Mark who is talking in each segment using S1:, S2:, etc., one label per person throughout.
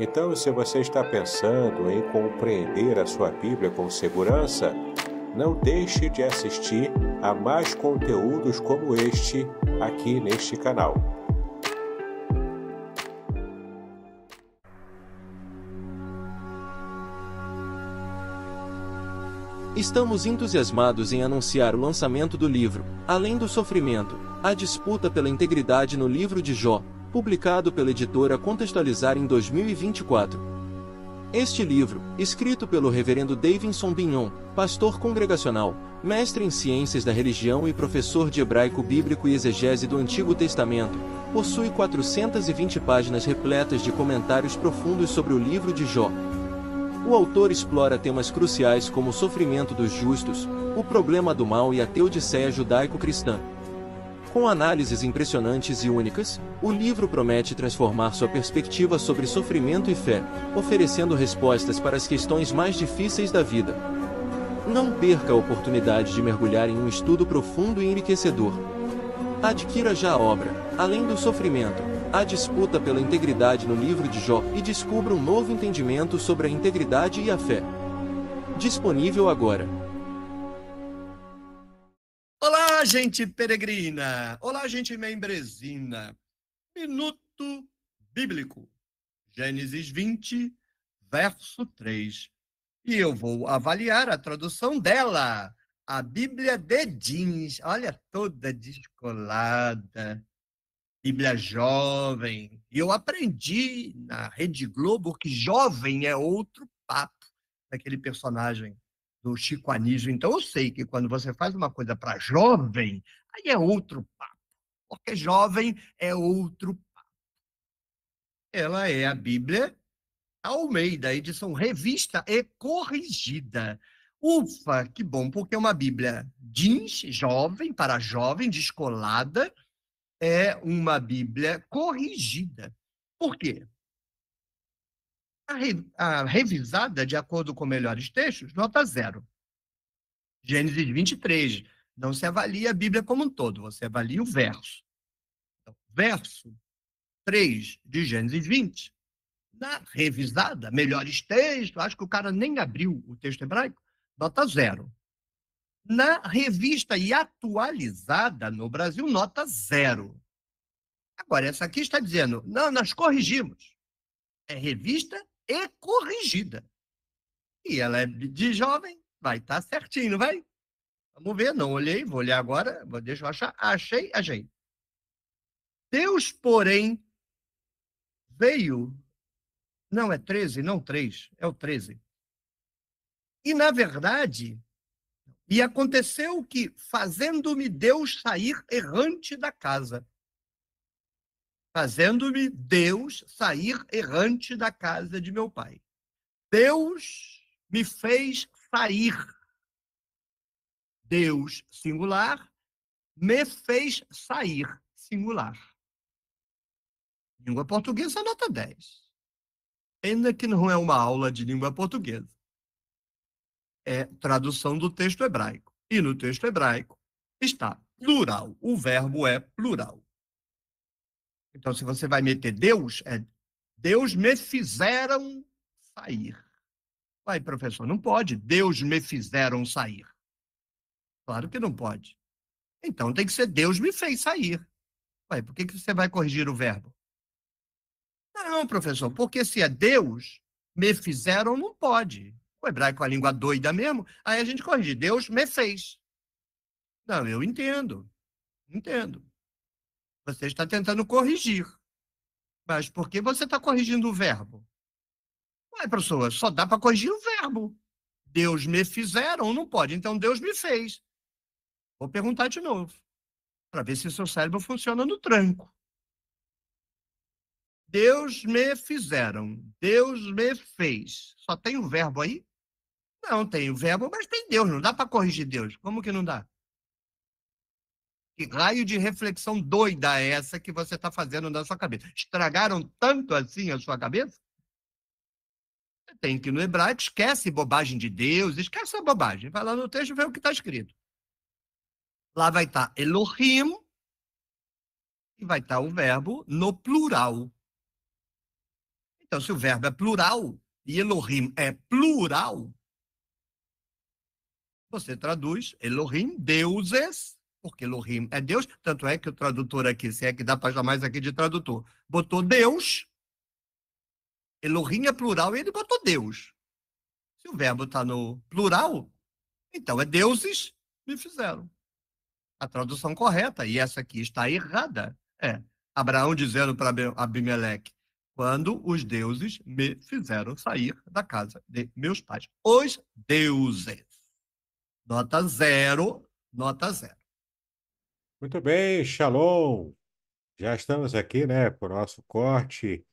S1: Então, se você está pensando em compreender a sua Bíblia com segurança, não deixe de assistir a mais conteúdos como este aqui neste canal.
S2: Estamos entusiasmados em anunciar o lançamento do livro, Além do Sofrimento, a disputa pela integridade no livro de Jó, publicado pela editora Contextualizar em 2024. Este livro, escrito pelo reverendo Davidson Binhon, pastor congregacional, mestre em ciências da religião e professor de hebraico bíblico e exegese do Antigo Testamento, possui 420 páginas repletas de comentários profundos sobre o livro de Jó. O autor explora temas cruciais como o sofrimento dos justos, o problema do mal e a teodiceia judaico-cristã. Com análises impressionantes e únicas, o livro promete transformar sua perspectiva sobre sofrimento e fé, oferecendo respostas para as questões mais difíceis da vida. Não perca a oportunidade de mergulhar em um estudo profundo e enriquecedor. Adquira já a obra, além do sofrimento, a disputa pela integridade no livro de Jó e descubra um novo entendimento sobre a integridade e a fé. Disponível agora.
S3: Olá, gente peregrina! Olá, gente membresina! Minuto Bíblico, Gênesis 20, verso 3. E eu vou avaliar a tradução dela, a Bíblia de jeans, olha, toda descolada, Bíblia jovem. E eu aprendi na Rede Globo que jovem é outro papo daquele personagem do Chico Anísio. Então, eu sei que quando você faz uma coisa para jovem, aí é outro papo. Porque jovem é outro papo. Ela é a Bíblia Almeida, edição revista e corrigida. Ufa, que bom, porque é uma Bíblia jeans, jovem, para jovem, descolada, é uma Bíblia corrigida. Por quê? A, re, a revisada, de acordo com melhores textos, nota zero. Gênesis 23. Não se avalia a Bíblia como um todo, você avalia o verso. Então, verso 3 de Gênesis 20. Na revisada, melhores textos, acho que o cara nem abriu o texto hebraico, nota zero. Na revista e atualizada no Brasil, nota zero. Agora, essa aqui está dizendo, não, nós corrigimos. É revista e corrigida. E ela é de jovem, vai estar tá certinho, não vai? Vamos ver, não olhei, vou olhar agora, vou, deixa eu achar. Achei, achei. Deus, porém, veio. Não, é 13, não 3, é o 13. E, na verdade, e aconteceu que, fazendo-me Deus sair errante da casa, fazendo-me Deus sair errante da casa de meu pai. Deus me fez sair. Deus, singular, me fez sair, singular. Língua portuguesa, nota 10. Ainda que não é uma aula de língua portuguesa. É tradução do texto hebraico. E no texto hebraico está plural. O verbo é plural. Então, se você vai meter Deus, é Deus me fizeram sair. Vai, professor, não pode. Deus me fizeram sair. Claro que não pode. Então tem que ser Deus me fez sair. Vai, por que, que você vai corrigir o verbo? Não, professor, porque se é Deus, me fizeram, não pode. O hebraico é a língua doida mesmo. Aí a gente corrige, Deus me fez. Não, eu entendo. Entendo. Você está tentando corrigir. Mas por que você está corrigindo o verbo? Ué, professor, só dá para corrigir o verbo. Deus me fizeram, não pode. Então Deus me fez. Vou perguntar de novo, para ver se seu cérebro funciona no tranco. Deus me fizeram, Deus me fez. Só tem o verbo aí? Não, tem o verbo, mas tem Deus. Não dá para corrigir Deus. Como que não dá? Que raio de reflexão doida é essa que você está fazendo na sua cabeça? Estragaram tanto assim a sua cabeça? Tem que ir no hebraico, esquece bobagem de Deus, esquece a bobagem. Vai lá no texto e vê o que está escrito. Lá vai estar tá Elohim e vai estar tá o verbo no plural. Então, se o verbo é plural e Elohim é plural, você traduz Elohim, deuses, porque Elohim é Deus, tanto é que o tradutor aqui, se é que dá para chamar aqui de tradutor, botou Deus, Elohim é plural e ele botou Deus. Se o verbo está no plural, então é deuses me fizeram. A tradução correta, e essa aqui está errada, é Abraão dizendo para Abimeleque, quando os deuses me fizeram sair da casa de meus pais. Os deuses. Nota zero, nota zero.
S1: Muito bem, Shalom! Já estamos aqui, né, para o nosso corte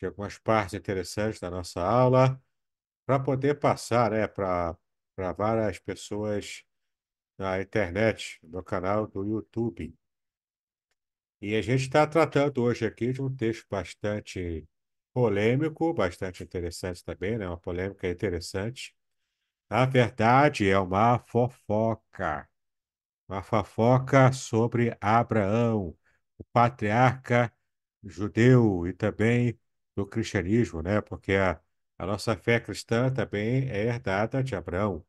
S1: de algumas partes interessantes da nossa aula, para poder passar, né, para várias pessoas na internet, no canal do YouTube. E a gente está tratando hoje aqui de um texto bastante polêmico, bastante interessante também, né? Uma polêmica interessante. A verdade é uma fofoca uma fofoca sobre Abraão, o patriarca judeu e também do cristianismo, né? Porque a, a nossa fé cristã também é herdada de Abraão.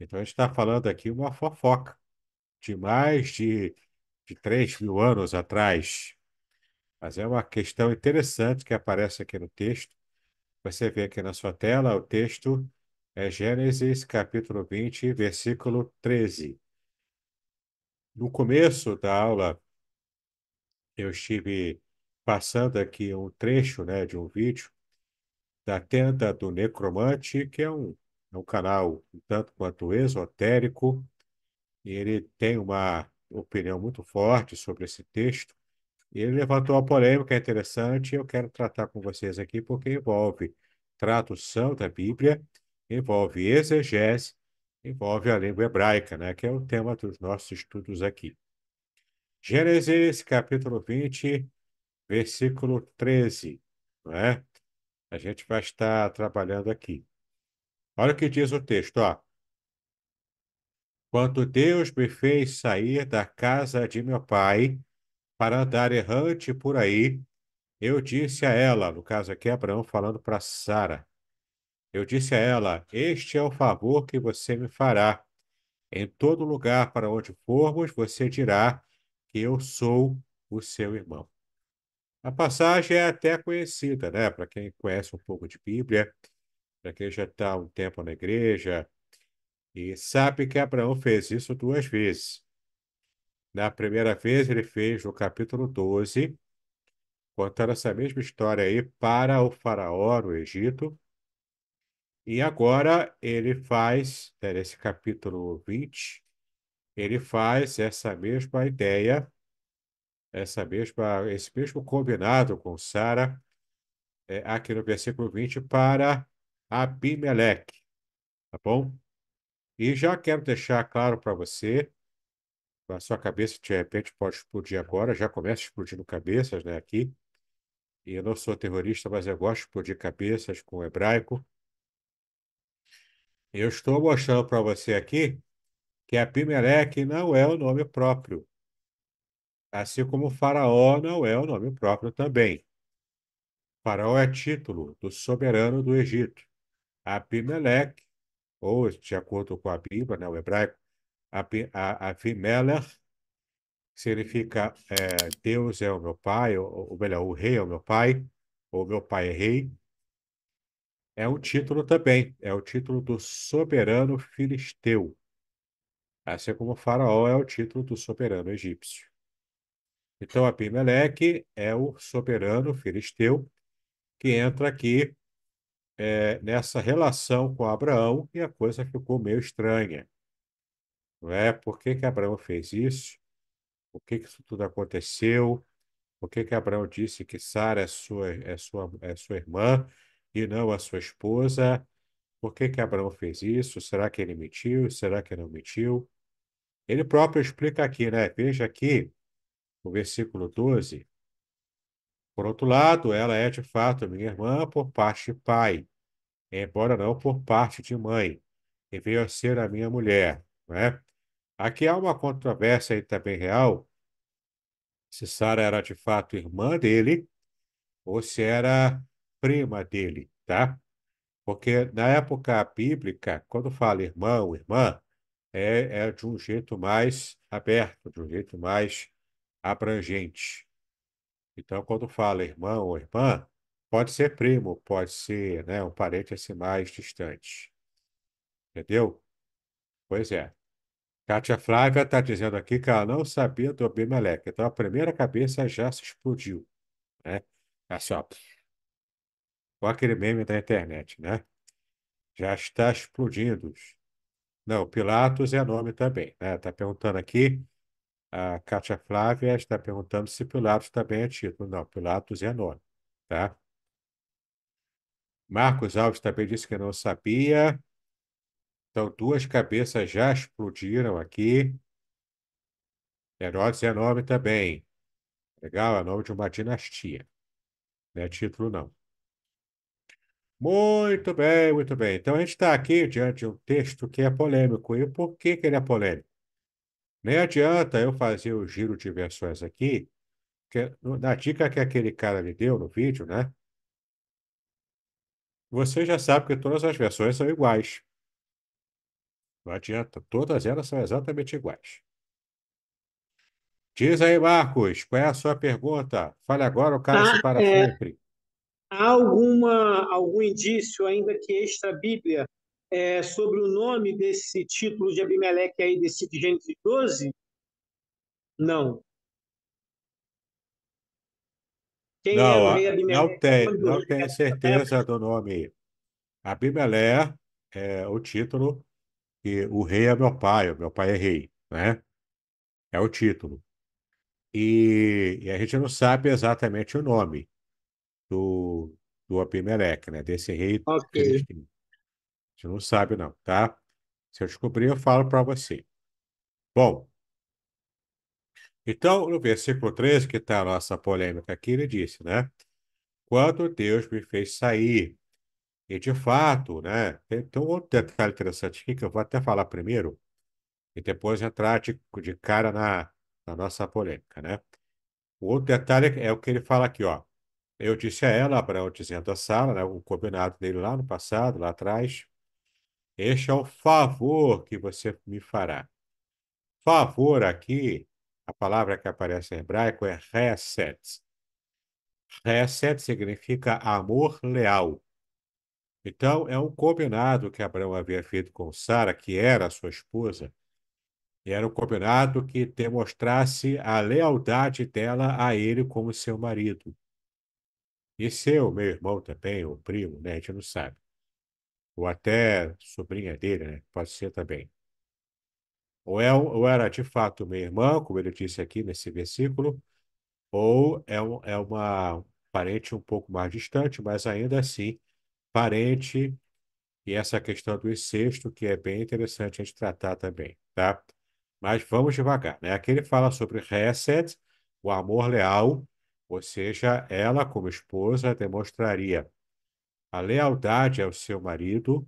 S1: Então a gente está falando aqui uma fofoca de mais de, de 3 mil anos atrás. Mas é uma questão interessante que aparece aqui no texto. Você vê aqui na sua tela o texto é Gênesis capítulo 20, versículo 13. No começo da aula, eu estive passando aqui um trecho, né, de um vídeo da Tenda do Necromante, que é um, é um canal tanto quanto esotérico, e ele tem uma opinião muito forte sobre esse texto. ele levantou uma polêmica é interessante e eu quero tratar com vocês aqui, porque envolve tradução da Bíblia, envolve exegese envolve a língua hebraica, né, que é o tema dos nossos estudos aqui. Gênesis, capítulo 20, versículo 13, né? A gente vai estar trabalhando aqui. Olha o que diz o texto, ó. Quando Deus me fez sair da casa de meu pai para andar errante por aí, eu disse a ela, no caso aqui Abraão falando para Sara, eu disse a ela: Este é o favor que você me fará. Em todo lugar para onde formos, você dirá que eu sou o seu irmão. A passagem é até conhecida, né? Para quem conhece um pouco de Bíblia, para quem já está um tempo na igreja, e sabe que Abraão fez isso duas vezes. Na primeira vez, ele fez no capítulo 12, contando essa mesma história aí para o faraó no Egito, e agora ele faz, nesse capítulo 20, ele faz essa mesma ideia, essa mesma, esse mesmo combinado com Sara, é, aqui no versículo 20, para Abimeleque, tá bom? E já quero deixar claro para você, a sua cabeça de repente pode explodir agora, já começa explodindo cabeças né, aqui, e eu não sou terrorista, mas eu gosto de explodir cabeças com o hebraico, eu estou mostrando para você aqui que Abimelec não é o nome próprio. Assim como Faraó não é o nome próprio também. Faraó é título do soberano do Egito. Abimelec, ou de acordo com a Bíblia, né, o hebraico, Abimelech, significa é, Deus é o meu pai, ou, ou melhor, o rei é o meu pai, ou meu pai é rei. É um título também, é o título do soberano filisteu. Assim como Faraó é o título do soberano egípcio. Então, Abimeleque é o soberano filisteu que entra aqui é, nessa relação com Abraão e a coisa ficou meio estranha. Não é? Por que, que Abraão fez isso? Por que, que isso tudo aconteceu? Por que, que Abraão disse que Sara é sua, é, sua, é sua irmã? e não a sua esposa. Por que que Abraão fez isso? Será que ele mentiu? Será que não mentiu? Ele próprio explica aqui, né? Veja aqui o versículo 12. Por outro lado, ela é de fato minha irmã por parte de pai, embora não por parte de mãe, e veio a ser a minha mulher. Né? Aqui há uma controvérsia aí também real, se Sara era de fato irmã dele, ou se era prima dele, tá? Porque na época bíblica, quando fala irmão, irmã, é, é de um jeito mais aberto, de um jeito mais abrangente. Então, quando fala irmão ou irmã, pode ser primo, pode ser né, um parente assim mais distante. Entendeu? Pois é. Kátia Flávia está dizendo aqui que ela não sabia do Abimeleque. Então, a primeira cabeça já se explodiu. Né? Assim, ó, ou aquele meme da internet, né? Já está explodindo. Não, Pilatos é nome também, né? Está perguntando aqui, a Kátia Flávia está perguntando se Pilatos também é título. Não, Pilatos é nome, tá? Marcos Alves também disse que não sabia. Então, duas cabeças já explodiram aqui. Herodes é nome também. Legal, é nome de uma dinastia. Não é título, não. Muito bem, muito bem. Então a gente está aqui diante de um texto que é polêmico. E por que que ele é polêmico? Nem adianta eu fazer o giro de versões aqui, que, na dica que aquele cara me deu no vídeo, né? Você já sabe que todas as versões são iguais. Não adianta, todas elas são exatamente iguais. Diz aí, Marcos, qual é a sua pergunta? Fale agora o cara ah, se para é. sempre. Há alguma, algum indício, ainda que extra-bíblia, é, sobre o nome desse título de Abimeleque aí, desse de Gênesis 12? Não.
S3: Quem não, é não tem, não tenho certeza
S1: do nome. Abimeleque é o título que o rei é meu pai, o meu pai é rei, né? É o título. E, e, a gente não sabe exatamente o nome do, do Abimeleque, né? Desse rei okay. A gente não sabe, não, tá? Se eu descobrir, eu falo para você. Bom, então, no versículo 13, que está a nossa polêmica aqui, ele disse, né? Quando Deus me fez sair, e de fato, né? Tem um outro detalhe interessante aqui que eu vou até falar primeiro, e depois entrar de, de cara na, na nossa polêmica, né? O outro detalhe é, é o que ele fala aqui, ó. Eu disse a ela, Abraão dizendo a Sara, né, o combinado dele lá no passado, lá atrás, este é o favor que você me fará. Favor aqui, a palavra que aparece em hebraico é reset. Reset significa amor leal. Então, é um combinado que Abraão havia feito com Sara, que era sua esposa, e era um combinado que demonstrasse a lealdade dela a ele como seu marido. E seu, meu irmão também, o primo, né? A gente não sabe. Ou até sobrinha dele, né? Pode ser também. Ou, é, ou era de fato minha irmã, como ele disse aqui nesse versículo, ou é, é uma parente um pouco mais distante, mas ainda assim parente. E essa questão do incesto, que é bem interessante a gente tratar também, tá? Mas vamos devagar, né? Aqui ele fala sobre reset, o amor leal, ou seja, ela, como esposa, demonstraria a lealdade ao seu marido,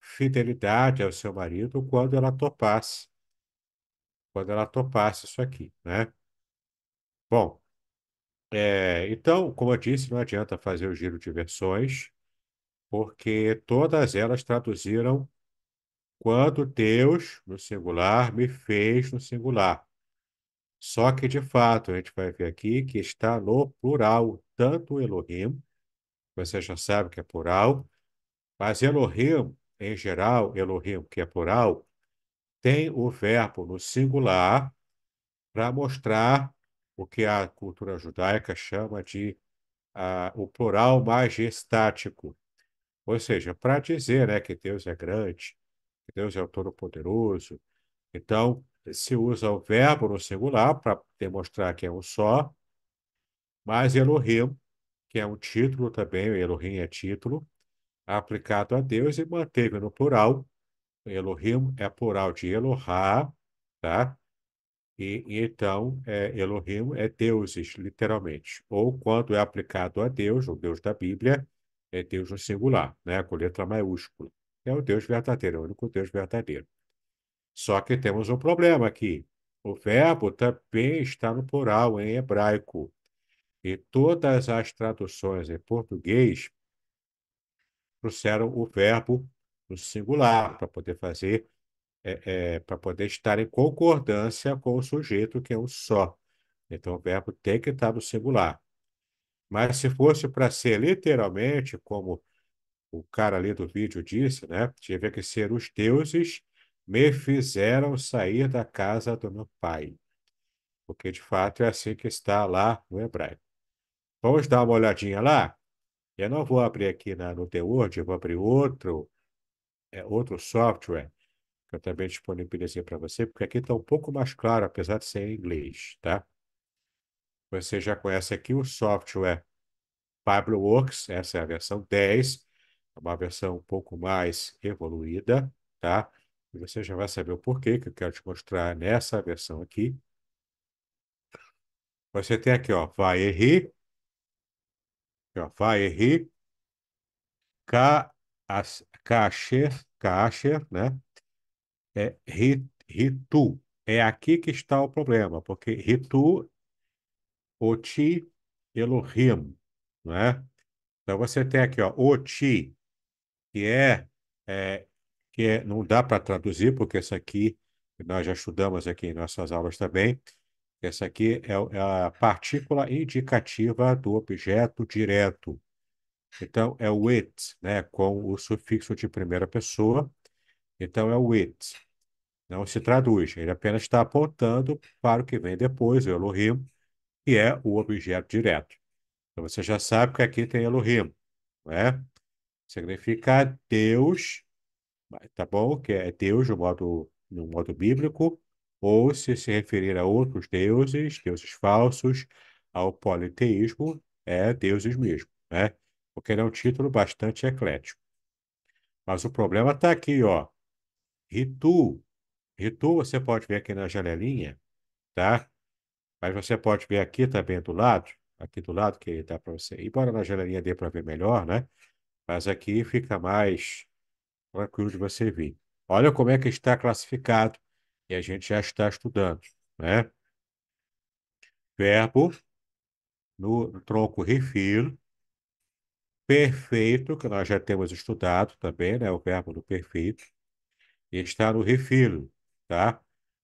S1: fidelidade ao seu marido, quando ela topasse. Quando ela topasse isso aqui, né? Bom, é, então, como eu disse, não adianta fazer o giro de versões, porque todas elas traduziram quando Deus, no singular, me fez no singular. Só que, de fato, a gente vai ver aqui que está no plural, tanto Elohim, você já sabe que é plural, mas Elohim, em geral, Elohim, que é plural, tem o verbo no singular para mostrar o que a cultura judaica chama de ah, o plural majestático. Ou seja, para dizer né, que Deus é grande, que Deus é o Todo-Poderoso. Então, se usa o verbo no singular para demonstrar que é um só, mas Elohim, que é um título também, Elohim é título, aplicado a Deus e manteve no plural. Elohim é plural de Elohá, tá? E, então, é, Elohim é deuses, literalmente. Ou quando é aplicado a Deus, o Deus da Bíblia, é Deus no singular, né? com letra maiúscula. É o Deus verdadeiro, é o único Deus verdadeiro. Só que temos um problema aqui. O verbo também está no plural, em hebraico. E todas as traduções em português trouxeram o verbo no singular, para poder fazer, é, é, para poder estar em concordância com o sujeito, que é um só. Então, o verbo tem que estar no singular. Mas se fosse para ser literalmente, como o cara ali do vídeo disse, né? tinha que ser os deuses me fizeram sair da casa do meu pai. Porque de fato é assim que está lá no hebraico. Vamos dar uma olhadinha lá? Eu não vou abrir aqui na, no The Word, eu vou abrir outro, é, outro software que eu também disponibilizei para você, porque aqui está um pouco mais claro, apesar de ser em inglês, tá? Você já conhece aqui o software Works. essa é a versão 10, é uma versão um pouco mais evoluída, tá? você já vai saber o porquê que eu quero te mostrar nessa versão aqui. Você tem aqui, ó, vai erri, ó, vai erri, Kacher, Kacher, né? É ritu. É aqui que está o problema, porque ritu, oti, Elohim, né? Então você tem aqui, ó, oti, que é, é que é, não dá para traduzir, porque essa aqui, nós já estudamos aqui em nossas aulas também, essa aqui é, é a partícula indicativa do objeto direto. Então, é o it, né, com o sufixo de primeira pessoa. Então, é o it. Não se traduz, ele apenas está apontando para o que vem depois, o Elohim, que é o objeto direto. Então, você já sabe que aqui tem Elohim, né? Significa Deus tá bom? Que é Deus no modo, no modo bíblico, ou se se referir a outros deuses, deuses falsos, ao politeísmo, é deuses mesmo, né? porque é um título bastante eclético. Mas o problema está aqui, ó. Ritu. Ritu você pode ver aqui na janelinha, tá? Mas você pode ver aqui também do lado, aqui do lado que dá para você. Embora na janelinha dê para ver melhor, né? Mas aqui fica mais tranquilo é de você vir. Olha como é que está classificado e a gente já está estudando, né? Verbo no, tronco refiro, perfeito, que nós já temos estudado também, né? O verbo do perfeito, está no refiro, tá?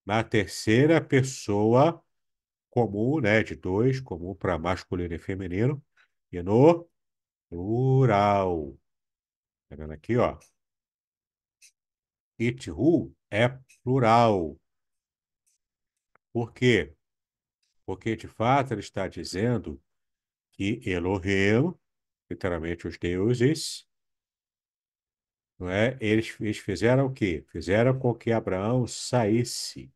S1: Na terceira pessoa comum, né? De dois, comum para masculino e feminino, e no plural. Tá vendo aqui, ó? it who é plural. Por quê? Porque, de fato, ele está dizendo que Elohim, literalmente os deuses, não é? eles, eles fizeram o quê? Fizeram com que Abraão saísse.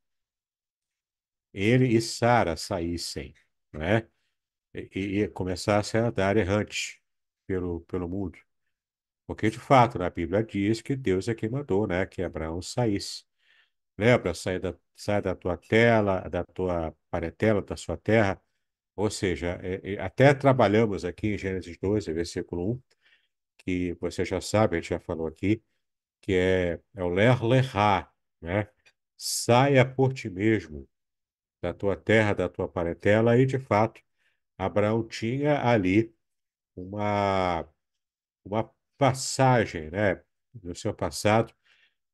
S1: Ele e Sara saíssem, não é? E, e começassem a andar errante pelo, pelo mundo. Porque, de fato, na né, Bíblia diz que Deus é quem mandou né, que Abraão saísse. Lembra? Né, sai da, sai da tua tela, da tua parentela, da sua terra. Ou seja, é, é até trabalhamos aqui em Gênesis 12, versículo 1, que você já sabe, a gente já falou aqui, que é, é o ler lerá, né? Saia por ti mesmo da tua terra, da tua parentela, e de fato, Abraão tinha ali uma, uma passagem, né, no seu passado,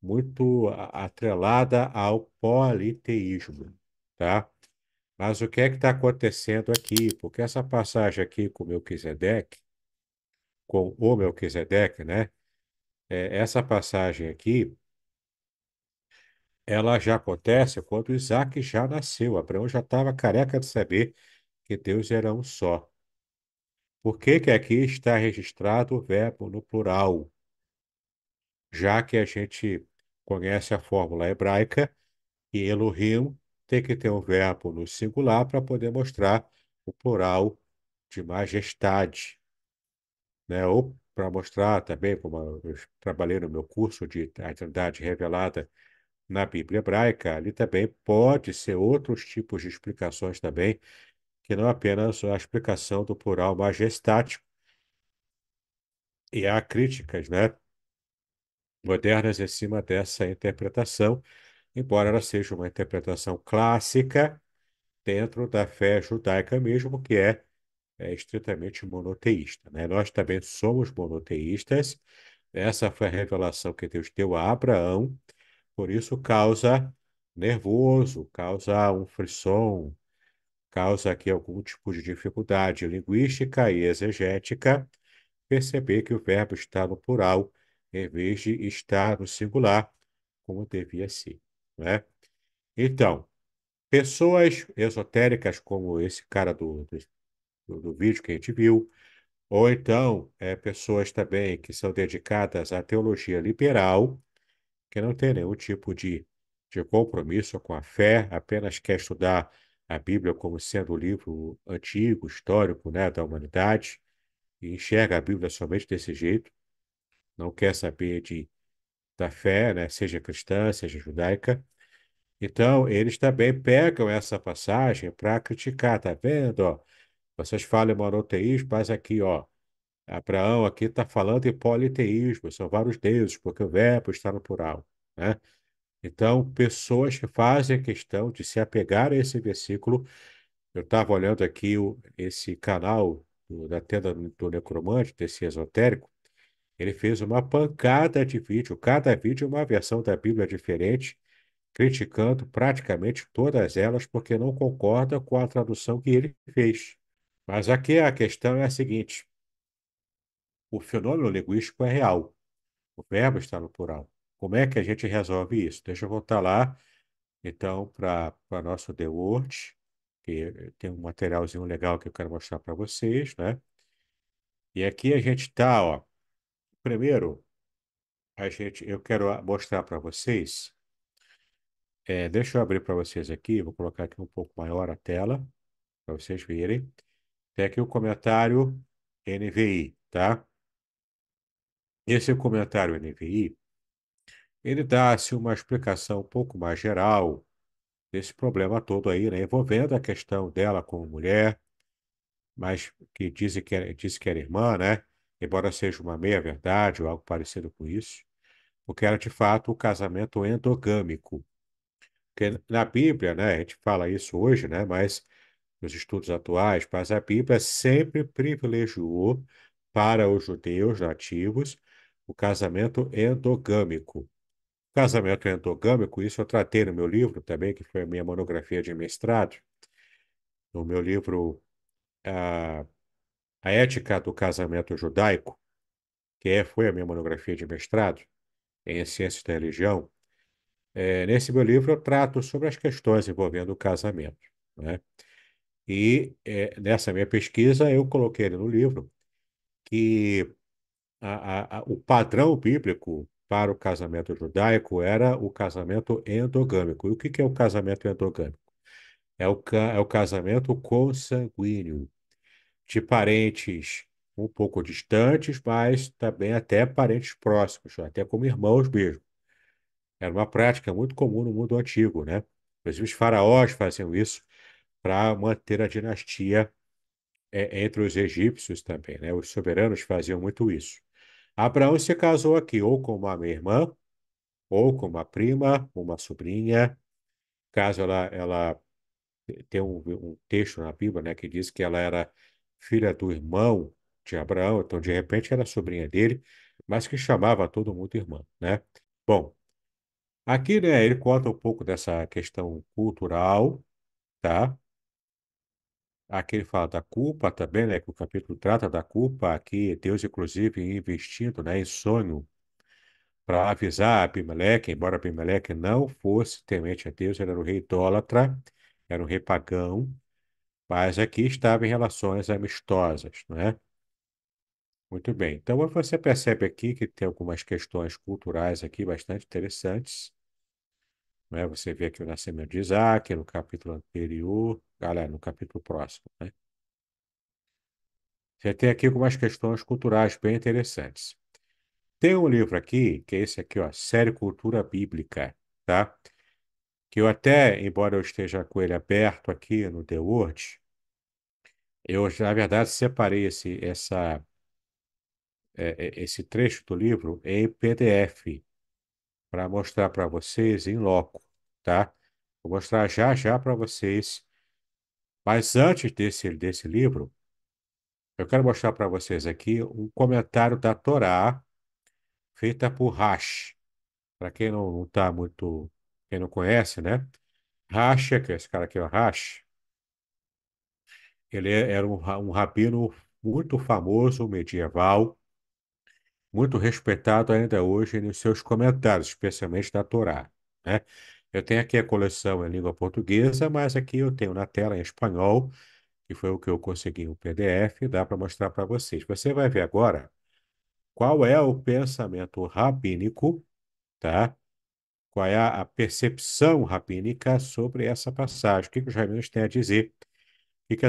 S1: muito atrelada ao politeísmo, tá? Mas o que é que está acontecendo aqui? Porque essa passagem aqui com o Melquisedeque, com o Melquisedeque, né? É, essa passagem aqui, ela já acontece quando Isaac já nasceu. Abraão já estava careca de saber que Deus era um só. Por que, que aqui está registrado o verbo no plural? Já que a gente conhece a fórmula hebraica, e Elohim tem que ter um verbo no singular para poder mostrar o plural de majestade. Né? Ou para mostrar também, como eu trabalhei no meu curso de A Trindade Revelada na Bíblia Hebraica, ali também pode ser outros tipos de explicações também que não apenas a explicação do plural majestático. E há críticas né, modernas em cima dessa interpretação, embora ela seja uma interpretação clássica dentro da fé judaica mesmo, que é, é estritamente monoteísta. Né? Nós também somos monoteístas, essa foi a revelação que Deus deu a Abraão, por isso causa nervoso, causa um frisson, causa aqui algum tipo de dificuldade linguística e exegética perceber que o verbo está no plural em vez de estar no singular, como devia ser. Né? Então, pessoas esotéricas como esse cara do, do, do vídeo que a gente viu, ou então é, pessoas também que são dedicadas à teologia liberal, que não tem nenhum tipo de, de compromisso com a fé, apenas quer estudar a Bíblia como sendo o um livro antigo, histórico, né, da humanidade, e enxerga a Bíblia somente desse jeito, não quer saber de, da fé, né, seja cristã, seja judaica. Então, eles também pegam essa passagem para criticar, tá vendo? Ó, vocês falam em monoteísmo, mas aqui, ó, Abraão aqui está falando em politeísmo, são vários deuses, porque o verbo está no plural, né? Então, pessoas que fazem questão de se apegar a esse versículo. Eu estava olhando aqui o, esse canal do, da tenda do necromante, desse esotérico. Ele fez uma pancada de vídeo, cada vídeo uma versão da Bíblia diferente, criticando praticamente todas elas porque não concorda com a tradução que ele fez. Mas aqui a questão é a seguinte: o fenômeno linguístico é real, o verbo está no plural. Como é que a gente resolve isso? Deixa eu voltar lá, então, para nosso The Word, que tem um materialzinho legal que eu quero mostrar para vocês, né? E aqui a gente está, ó. Primeiro, a gente, eu quero mostrar para vocês. É, deixa eu abrir para vocês aqui, vou colocar aqui um pouco maior a tela, para vocês verem. Tem aqui o um comentário NVI, tá? Esse é comentário NVI, ele dá-se uma explicação um pouco mais geral desse problema todo aí, né? envolvendo a questão dela como mulher, mas que diz que, diz que era irmã, né? embora seja uma meia-verdade ou algo parecido com isso, porque era de fato o um casamento endogâmico. Porque na Bíblia, né, a gente fala isso hoje, né, mas nos estudos atuais, mas a Bíblia sempre privilegiou para os judeus nativos o casamento endogâmico, Casamento endogâmico, isso eu tratei no meu livro também, que foi a minha monografia de mestrado, no meu livro a, a Ética do Casamento Judaico, que é, foi a minha monografia de mestrado em Ciências da Religião. É, nesse meu livro eu trato sobre as questões envolvendo o casamento. Né? E é, nessa minha pesquisa eu coloquei no livro que a, a, o padrão bíblico para o casamento judaico era o casamento endogâmico. E o que, que é o casamento endogâmico? É o, ca é o casamento consanguíneo, de parentes um pouco distantes, mas também até parentes próximos, até como irmãos mesmo. Era uma prática muito comum no mundo antigo, né? Inclusive os faraós faziam isso para manter a dinastia é, entre os egípcios também, né? Os soberanos faziam muito isso. Abraão se casou aqui ou com uma minha irmã, ou com uma prima, uma sobrinha. Caso ela, ela tem um, um texto na Bíblia né, que diz que ela era filha do irmão de Abraão, então de repente era sobrinha dele, mas que chamava todo mundo irmã, né? Bom, aqui né, ele conta um pouco dessa questão cultural, tá? Aqui ele fala da culpa também, né? Que o capítulo trata da culpa, aqui Deus, inclusive, investindo né, em sonho para avisar Abimeleque, embora Abimeleque não fosse temente a Deus, ele era um rei idólatra, era um rei pagão, mas aqui estava em relações amistosas, não é? Muito bem, então você percebe aqui que tem algumas questões culturais aqui bastante interessantes. Né? Você vê aqui o nascimento de Isaac no capítulo anterior, galera ah, no capítulo próximo. Né? Você tem aqui algumas questões culturais bem interessantes. Tem um livro aqui, que é esse aqui, ó, Série Cultura Bíblica, tá? Que eu até, embora eu esteja com ele aberto aqui no The Word, eu, na verdade, separei esse, essa, é, é, esse trecho do livro em PDF, para mostrar para vocês em loco, tá? Vou mostrar já uhum. já para vocês. Mas antes desse, desse livro, eu quero mostrar para vocês aqui um comentário da Torá feita por Rash. Para quem não está muito, quem não conhece, né? Rash, que é esse cara aqui, o Rash, ele é, era um, um rabino muito famoso, medieval, muito respeitado ainda hoje nos seus comentários, especialmente da Torá. Né? Eu tenho aqui a coleção em língua portuguesa, mas aqui eu tenho na tela em espanhol, que foi o que eu consegui o um PDF, dá para mostrar para vocês. Você vai ver agora qual é o pensamento rabínico, tá? Qual é a percepção rabínica sobre essa passagem? O que, que os rabinos têm a dizer? O que,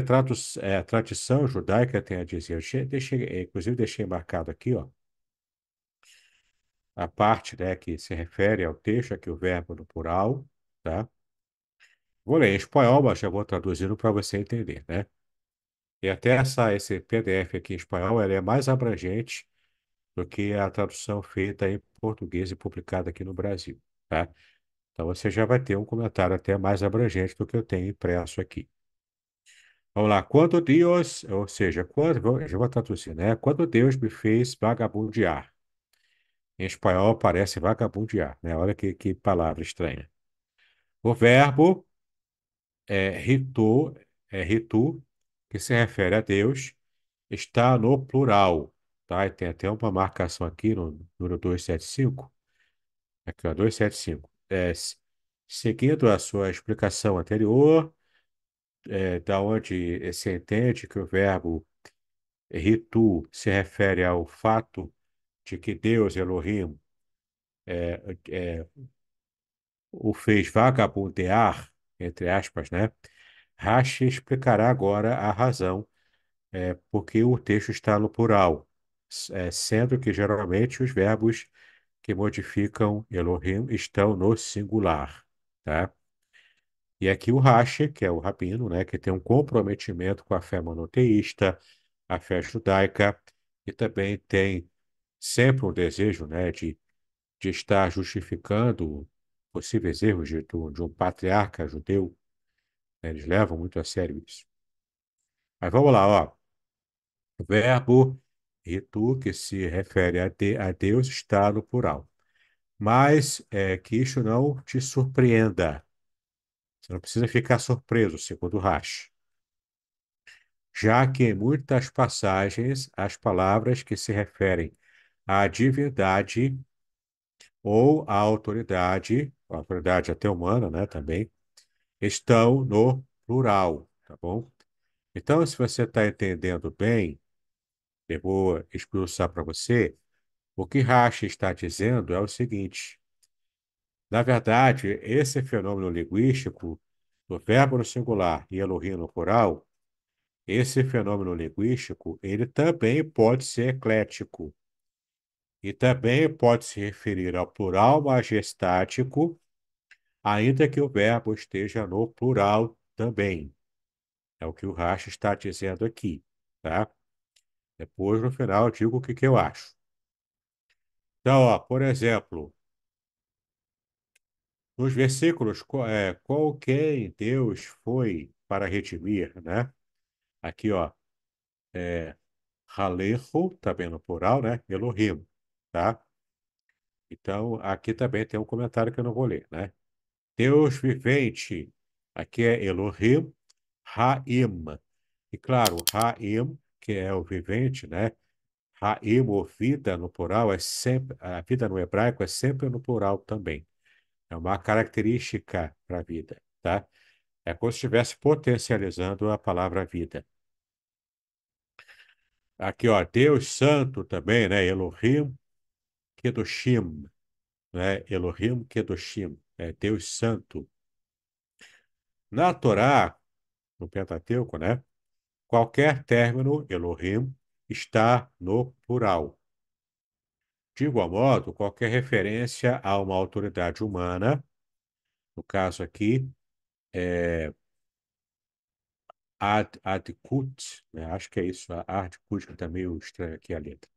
S1: é, a, tradição judaica tem a dizer? Eu deixei, inclusive, deixei marcado aqui, ó a parte né, que se refere ao texto, aqui o verbo no plural, tá? Vou ler em espanhol, mas já vou traduzindo para você entender, né? E até essa, esse PDF aqui em espanhol, ele é mais abrangente do que a tradução feita em português e publicada aqui no Brasil, tá? Então você já vai ter um comentário até mais abrangente do que eu tenho impresso aqui. Vamos lá, quando Deus, ou seja, quando, já vou traduzir, né? Quando Deus me fez vagabundear, em espanhol parece vagabundear, né? Olha que, que palavra estranha. O verbo é ritu, é ritu, que se refere a Deus, está no plural, tá? E tem até uma marcação aqui no número 275, aqui ó, 275. É, seguindo a sua explicação anterior, é, da onde se entende que o verbo ritu se refere ao fato de que Deus, Elohim, é, é, o fez vagabundear, entre aspas, né? Rashi explicará agora a razão é, porque o texto está no plural, é, sendo que geralmente os verbos que modificam Elohim estão no singular, tá? E aqui o Rashi, que é o rabino, né, que tem um comprometimento com a fé monoteísta, a fé judaica, e também tem sempre um desejo, né, de, de estar justificando possíveis erros de, de um patriarca judeu. Né? Eles levam muito a sério isso. Mas vamos lá, ó. O verbo e tu, que se refere a, de, a Deus, está no plural. Mas é, que isso não te surpreenda. Você não precisa ficar surpreso, segundo Rash. Já que em muitas passagens as palavras que se referem a divindade ou a autoridade, a autoridade até humana, né, também, estão no plural, tá bom? Então, se você está entendendo bem, eu vou expulsar para você, o que Rashi está dizendo é o seguinte, na verdade, esse fenômeno linguístico do verbo no singular e Elohim no plural, esse fenômeno linguístico, ele também pode ser eclético e também pode se referir ao plural majestático, ainda que o verbo esteja no plural também. É o que o Rashi está dizendo aqui, tá? Depois, no final, eu digo o que, que eu acho. Então, ó, por exemplo, nos versículos, é, qual quem Deus foi para redimir, né? Aqui, ó, é, Halejo, também no plural, né? Elohim tá? Então, aqui também tem um comentário que eu não vou ler, né? Deus vivente, aqui é Elohim, Raim. E claro, Raim, que é o vivente, né? Raim, ou vida no plural, é sempre, a vida no hebraico é sempre no plural também. É uma característica para a vida, tá? É como se estivesse potencializando a palavra vida. Aqui, ó, Deus Santo também, né? Elohim, Kedoshim, né? Elohim Kedoshim, é Deus Santo. Na Torá, no Pentateuco, né? Qualquer término Elohim está no plural. De igual modo, qualquer referência a uma autoridade humana, no caso aqui, é Ad, Adkut, né? acho que é isso, Adkut, que está meio estranho aqui a letra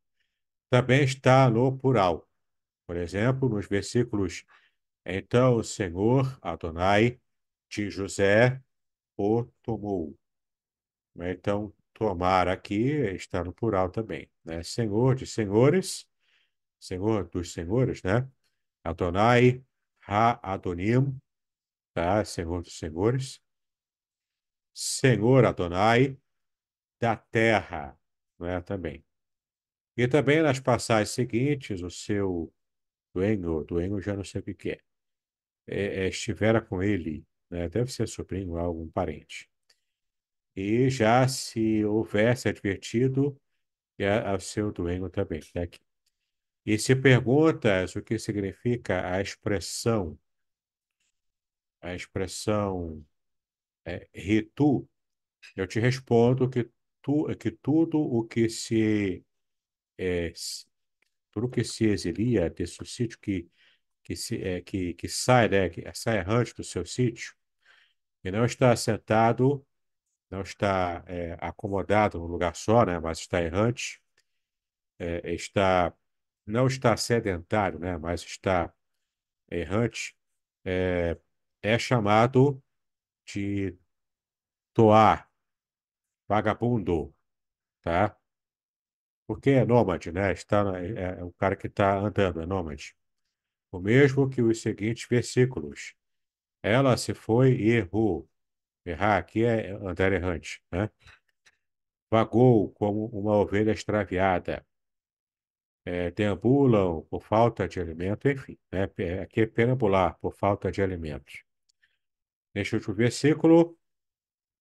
S1: também está no plural. Por exemplo, nos versículos Então o Senhor Adonai de José o tomou. Então, tomar aqui está no plural também. Né? Senhor de senhores, Senhor dos senhores, né? Adonai, Ha-Adonim, tá? Senhor dos senhores. Senhor Adonai da terra, né? Também. E também nas passagens seguintes, o seu Duengo, Duengo já não sei o que, que é. é, é, estivera com ele, né? deve ser sobrinho ou algum parente. E já se houvesse advertido, é seu Duengo também, tá aqui. E se perguntas o que significa a expressão, a expressão é, ritu, eu te respondo que, tu, que tudo o que se é, tudo que se exilia desse seu sítio, que, que, se, é, que, que sai, né, que sai errante do seu sítio, e não está assentado, não está é, acomodado num lugar só, né, mas está errante, é, está, não está sedentário, né, mas está errante, é, é chamado de toar, vagabundo, tá? porque é nômade, né? Está, é, é o cara que está andando, é nômade. O mesmo que os seguintes versículos. Ela se foi e errou. Errar aqui é andar errante, né? Vagou como uma ovelha extraviada. É, deambulam por falta de alimento, enfim, né? aqui é perambular por falta de alimentos. Neste último versículo,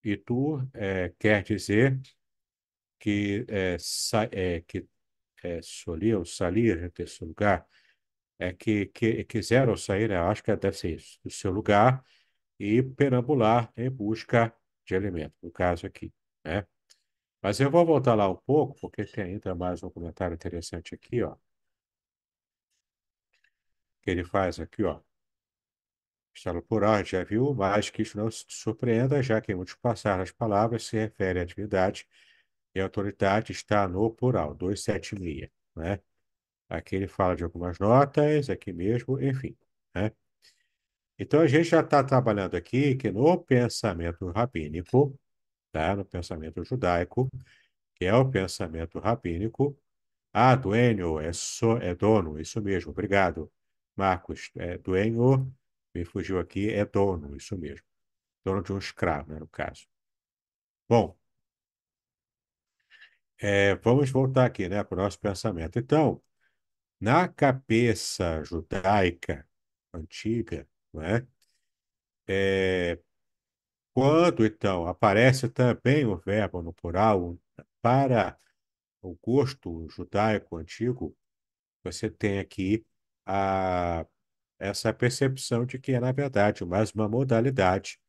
S1: e tu é, quer dizer que, é, sa, é, que é, soliam salir seu lugar, é que, que quiseram sair, né? acho que é, deve ser isso, do seu lugar e perambular em busca de alimento, no caso aqui, né? Mas eu vou voltar lá um pouco, porque tem ainda mais um comentário interessante aqui, ó. Que ele faz aqui, ó. Estalo plural, já viu, mas que isso não se surpreenda, já que em muitos passados as palavras se refere à atividade e a autoridade está no plural, 276, né? Aqui ele fala de algumas notas, aqui mesmo, enfim, né? Então, a gente já está trabalhando aqui que no pensamento rabínico, tá? no pensamento judaico, que é o pensamento rabínico, ah, duenho é, so, é dono, isso mesmo, obrigado, Marcos. É, duenho, me fugiu aqui, é dono, isso mesmo. Dono de um escravo, né, no caso. Bom, é, vamos voltar aqui, né, para o nosso pensamento. Então, na cabeça judaica antiga, né é? quando, então, aparece também o verbo no plural para o gosto judaico antigo, você tem aqui a, essa percepção de que é, na verdade, mais uma modalidade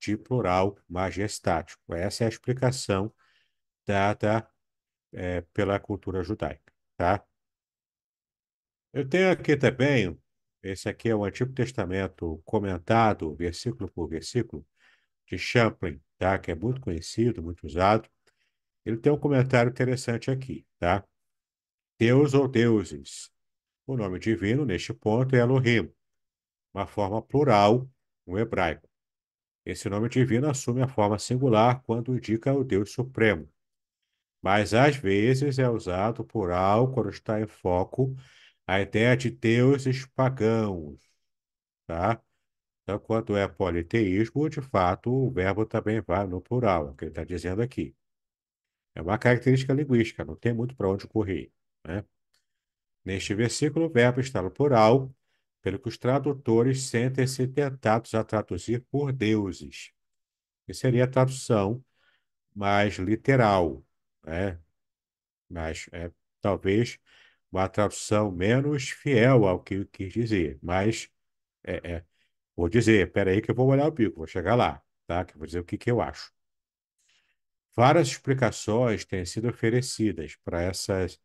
S1: de plural majestático. Essa é a explicação dada é, pela cultura judaica, tá? Eu tenho aqui também, esse aqui é o Antigo Testamento comentado, versículo por versículo, de Champlin, tá? Que é muito conhecido, muito usado. Ele tem um comentário interessante aqui, tá? Deus ou deuses. O nome divino, neste ponto, é Elohim, uma forma plural no hebraico. Esse nome divino assume a forma singular quando indica o Deus Supremo, mas às vezes é usado plural quando está em foco a ideia de deuses pagãos, tá? Então, quando é politeísmo, de fato, o verbo também vai no plural, é o que ele está dizendo aqui. É uma característica linguística, não tem muito para onde correr, né? Neste versículo, o verbo está no plural, pelo que os tradutores sentem-se tentados a traduzir por deuses, que seria a tradução mais literal, né? Mas é talvez uma tradução menos fiel ao que quis dizer. Mas é, é, vou dizer, espera aí que eu vou olhar o bico, vou chegar lá, tá? Que eu vou dizer o que, que eu acho. Várias explicações têm sido oferecidas para essas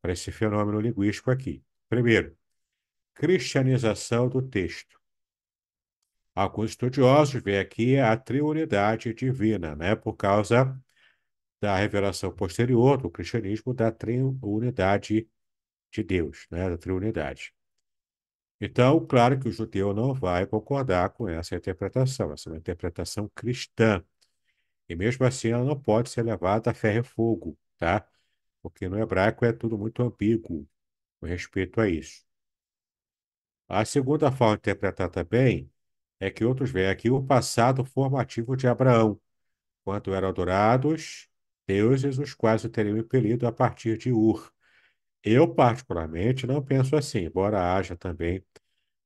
S1: para esse fenômeno linguístico aqui. Primeiro, cristianização do texto. Alguns estudiosos veem aqui a triunidade divina, né, por causa da revelação posterior do cristianismo da triunidade de Deus, né? da triunidade. Então, claro que o judeu não vai concordar com essa interpretação, essa é uma interpretação cristã. E mesmo assim, ela não pode ser levada a ferro e fogo, tá? Porque no hebraico é tudo muito ambíguo com respeito a isso. A segunda forma de interpretar também é que outros veem é aqui o passado formativo de Abraão, quando eram adorados deuses os quais o teria me impelido a partir de Ur. Eu, particularmente, não penso assim, embora haja também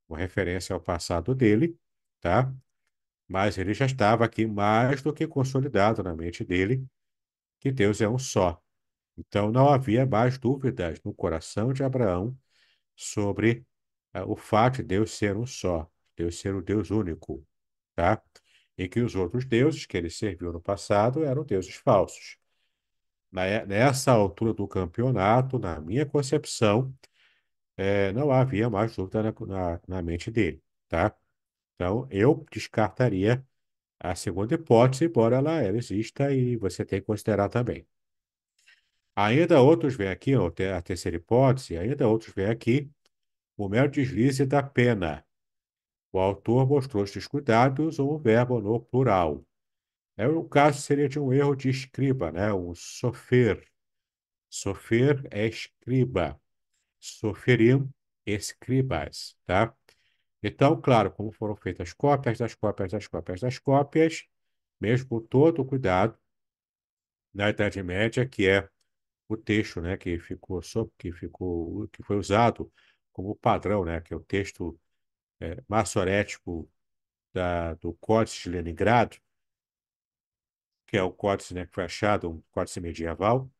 S1: uma referência ao passado dele, tá? Mas ele já estava aqui mais do que consolidado na mente dele que Deus é um só. Então não havia mais dúvidas no coração de Abraão sobre uh, o fato de Deus ser um só, Deus ser o um Deus único, tá? E que os outros deuses que ele serviu no passado eram deuses falsos. É, nessa altura do campeonato, na minha concepção, é, não havia mais dúvida na, na, na, mente dele, tá? Então, eu descartaria a segunda hipótese, embora ela, ela exista e você tem que considerar também. Ainda outros vêm aqui, a terceira hipótese, ainda outros vêm aqui, o mero deslize da pena. O autor mostrou os descuidados ou o verbo no plural. É, o caso seria de um erro de escriba, né? um sofer. Sofer é escriba. Soferim, escribas, tá? Então, claro, como foram feitas cópias das cópias das cópias das cópias, mesmo com todo o cuidado na Idade Média, que é o texto, né, que ficou sob, que ficou, que foi usado como padrão, né, que é o texto é, maçorético da, do Códice de Leningrado, que é o códice né, que foi achado, um códice medieval,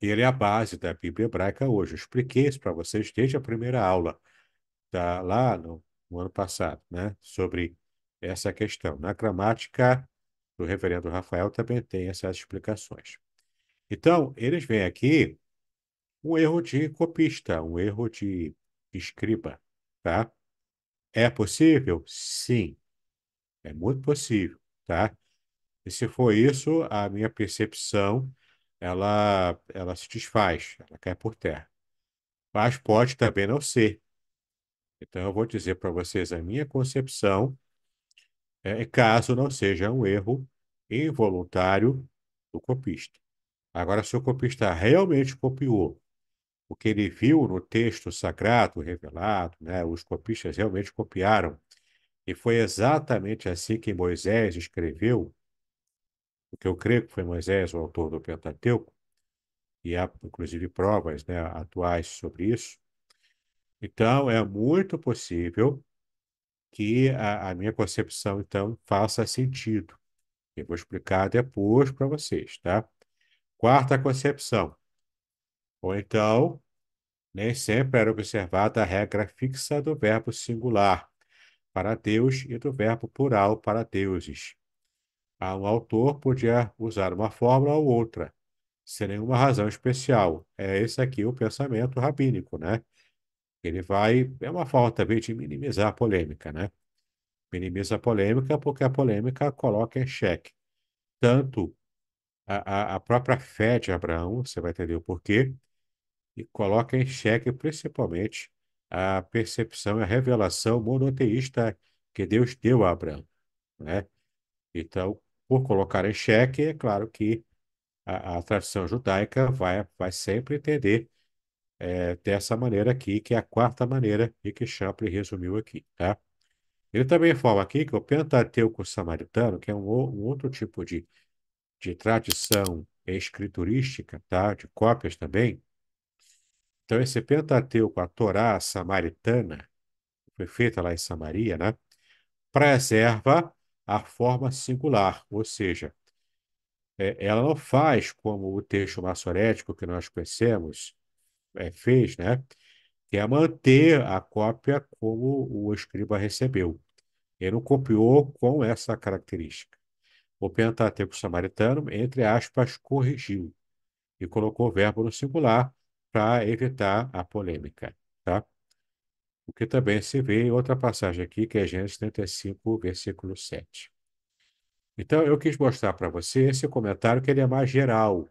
S1: ele é a base da Bíblia hebraica hoje. Eu expliquei isso para vocês desde a primeira aula, tá, lá no, no ano passado, né, sobre essa questão. Na gramática do reverendo Rafael também tem essas explicações. Então, eles vêm aqui um erro de copista, um erro de escriba, tá? É possível? Sim. É muito possível, tá? E se for isso, a minha percepção, ela, ela se desfaz, ela cai por terra. Mas pode também não ser. Então, eu vou dizer para vocês a minha concepção, é, caso não seja um erro involuntário do copista. Agora, se o copista realmente copiou o que ele viu no texto sagrado revelado, né, os copistas realmente copiaram, e foi exatamente assim que Moisés escreveu, porque eu creio que foi Moisés o autor do Pentateuco, e há inclusive provas né, atuais sobre isso. Então, é muito possível que a, a minha concepção, então, faça sentido. Eu vou explicar depois para vocês, tá? Quarta concepção. Ou então, nem sempre era observada a regra fixa do verbo singular para Deus e do verbo plural para deuses. Um ah, autor podia usar uma fórmula ou outra, sem nenhuma razão especial. É esse aqui o pensamento rabínico, né? Ele vai. É uma forma também de minimizar a polêmica, né? Minimiza a polêmica porque a polêmica coloca em xeque tanto a, a, a própria fé de Abraão, você vai entender o porquê, e coloca em xeque principalmente a percepção e a revelação monoteísta que Deus deu a Abraão, né? Então, por colocar em xeque, é claro que a, a tradição judaica vai, vai sempre entender é, dessa maneira aqui, que é a quarta maneira e que Champlin resumiu aqui, tá? Ele também fala aqui que o Pentateuco samaritano, que é um, um outro tipo de, de tradição escriturística, tá? De cópias também. Então, esse Pentateuco, a Torá samaritana, foi feita lá em Samaria, né? Preserva a forma singular, ou seja, é, ela não faz como o texto maçorético que nós conhecemos é, fez, né? que é manter a cópia como o escriba recebeu. Ele não copiou com essa característica. O Pentateuco samaritano, entre aspas, corrigiu e colocou o verbo no singular para evitar a polêmica. Tá? o que também se vê em outra passagem aqui, que é Gênesis 35, versículo 7. Então, eu quis mostrar para você esse comentário que ele é mais geral,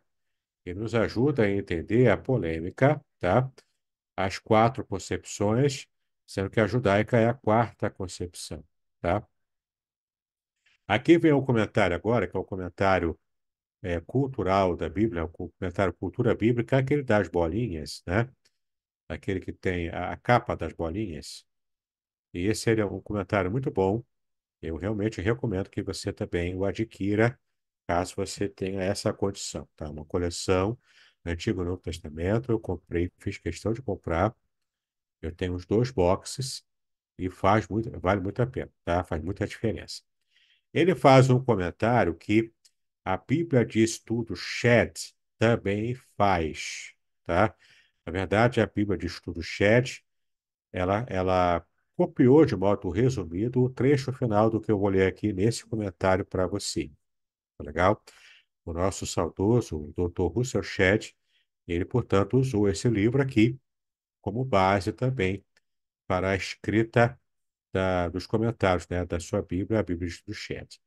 S1: e nos ajuda a entender a polêmica, tá? As quatro concepções, sendo que a judaica é a quarta concepção, tá? Aqui vem um comentário agora, que é o um comentário é, cultural da Bíblia, o um comentário cultura bíblica, que ele dá as bolinhas, né? aquele que tem a, a capa das bolinhas. E esse é um comentário muito bom. Eu realmente recomendo que você também o adquira, caso você tenha essa condição. Tá? Uma coleção Antigo e Novo Testamento, eu comprei, fiz questão de comprar. Eu tenho os dois boxes e faz muito, vale muito a pena, tá? Faz muita diferença. Ele faz um comentário que a Bíblia de Estudo Shed também faz, tá? Na é verdade, é a Bíblia de Estudo Chat, ela, ela copiou de modo resumido o trecho final do que eu vou ler aqui nesse comentário para você. Tá legal? O nosso saudoso Dr. Russell Chat, ele, portanto, usou esse livro aqui como base também para a escrita da, dos comentários né, da sua Bíblia, a Bíblia de Estudo Chat.